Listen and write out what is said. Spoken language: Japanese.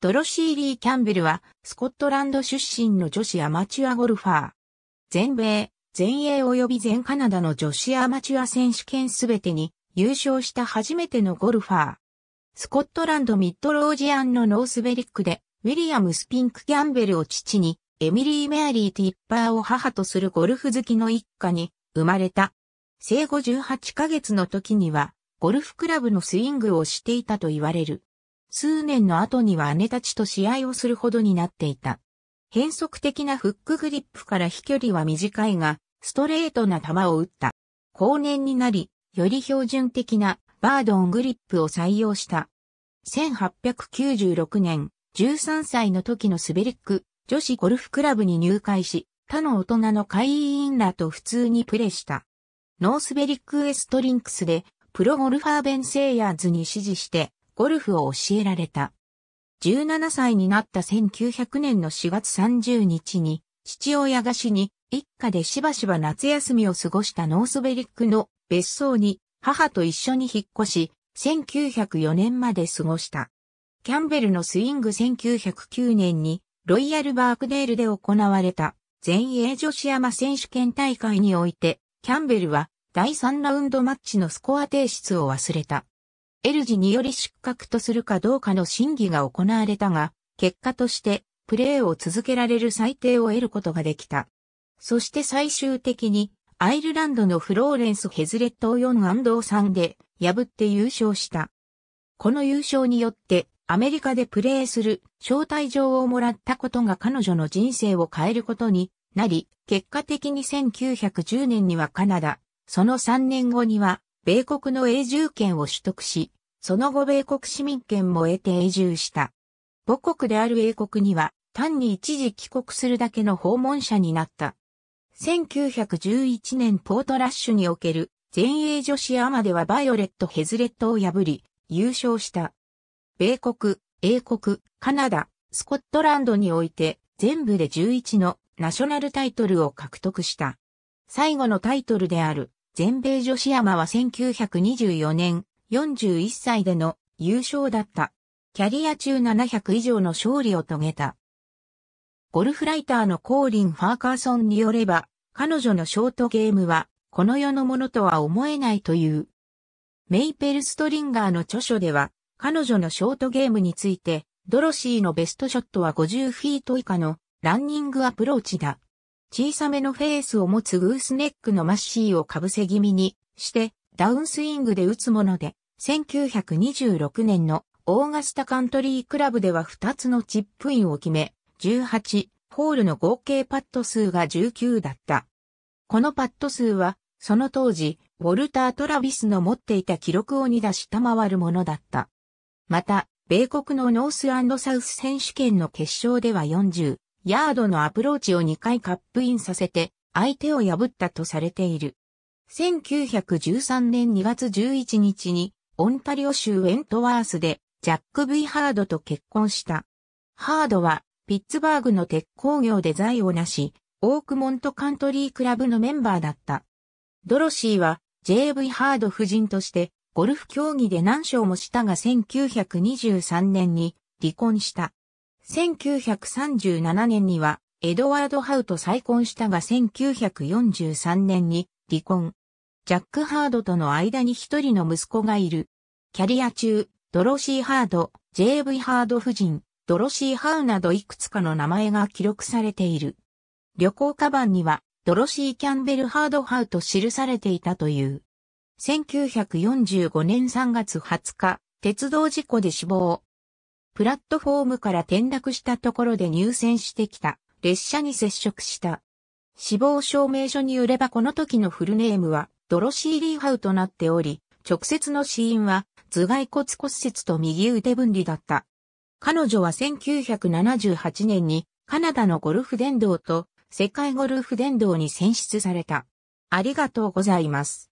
ドロシー・リー・キャンベルは、スコットランド出身の女子アマチュアゴルファー。全米、全英及び全カナダの女子アマチュア選手権すべてに優勝した初めてのゴルファー。スコットランドミッドロージアンのノースベリックで、ウィリアム・スピンク・キャンベルを父に、エミリー・メアリー・ティッパーを母とするゴルフ好きの一家に生まれた。生後18ヶ月の時には、ゴルフクラブのスイングをしていたと言われる。数年の後には姉たちと試合をするほどになっていた。変則的なフックグリップから飛距離は短いが、ストレートな球を打った。後年になり、より標準的なバードングリップを採用した。1896年、13歳の時のスベリック女子ゴルフクラブに入会し、他の大人の会員らと普通にプレーした。ノースベリックエストリンクスで、プロゴルファーベンセイヤーズに指示して、ゴルフを教えられた。17歳になった1900年の4月30日に、父親が死に、一家でしばしば夏休みを過ごしたノースベリックの別荘に母と一緒に引っ越し、1904年まで過ごした。キャンベルのスイング1909年にロイヤルバークデールで行われた全英女子山選手権大会において、キャンベルは第3ラウンドマッチのスコア提出を忘れた。エルジにより失格とするかどうかの審議が行われたが、結果としてプレーを続けられる最低を得ることができた。そして最終的にアイルランドのフローレンス・ヘズレットを 4&3 で破って優勝した。この優勝によってアメリカでプレーする招待状をもらったことが彼女の人生を変えることになり、結果的に1910年にはカナダ、その3年後には米国の永住権を取得し、その後米国市民権も得て永住した。母国である英国には、単に一時帰国するだけの訪問者になった。1911年ポートラッシュにおける全英女子アマではバイオレット・ヘズレットを破り、優勝した。米国、英国、カナダ、スコットランドにおいて、全部で11のナショナルタイトルを獲得した。最後のタイトルである全米女子山は1924年41歳での優勝だった。キャリア中700以上の勝利を遂げた。ゴルフライターのコーリン・ファーカーソンによれば、彼女のショートゲームは、この世のものとは思えないという。メイペル・ストリンガーの著書では、彼女のショートゲームについて、ドロシーのベストショットは50フィート以下のランニングアプローチだ。小さめのフェースを持つグースネックのマッシーをかぶせ気味にして、ダウンスイングで打つもので、1926年のオーガスタカントリークラブでは2つのチップインを決め、18ホールの合計パット数が19だった。このパット数は、その当時、ウォルター・トラビスの持っていた記録を2打下回るものだった。また、米国のノースサウス選手権の決勝では40ヤードのアプローチを2回カップインさせて、相手を破ったとされている。1913年2月11日に、オンタリオ州ウェントワースで、ジャック・ V・ ーハードと結婚した。ハードは、ピッツバーグの鉄工業で財を成し、オークモントカントリークラブのメンバーだった。ドロシーは、JV ハード夫人として、ゴルフ競技で何勝もしたが1923年に離婚した。1937年にはエドワード・ハウと再婚したが1943年に離婚。ジャック・ハードとの間に一人の息子がいる。キャリア中、ドロシー・ハード、JV ハード夫人、ドロシー・ハウなどいくつかの名前が記録されている。旅行カバンには、ドロシー・キャンベル・ハード・ハウと記されていたという。1945年3月20日、鉄道事故で死亡。プラットフォームから転落したところで入線してきた列車に接触した。死亡証明書によればこの時のフルネームはドロシー・リーハウとなっており、直接の死因は頭蓋骨骨折と右腕分離だった。彼女は1978年にカナダのゴルフ殿堂と世界ゴルフ殿堂に選出された。ありがとうございます。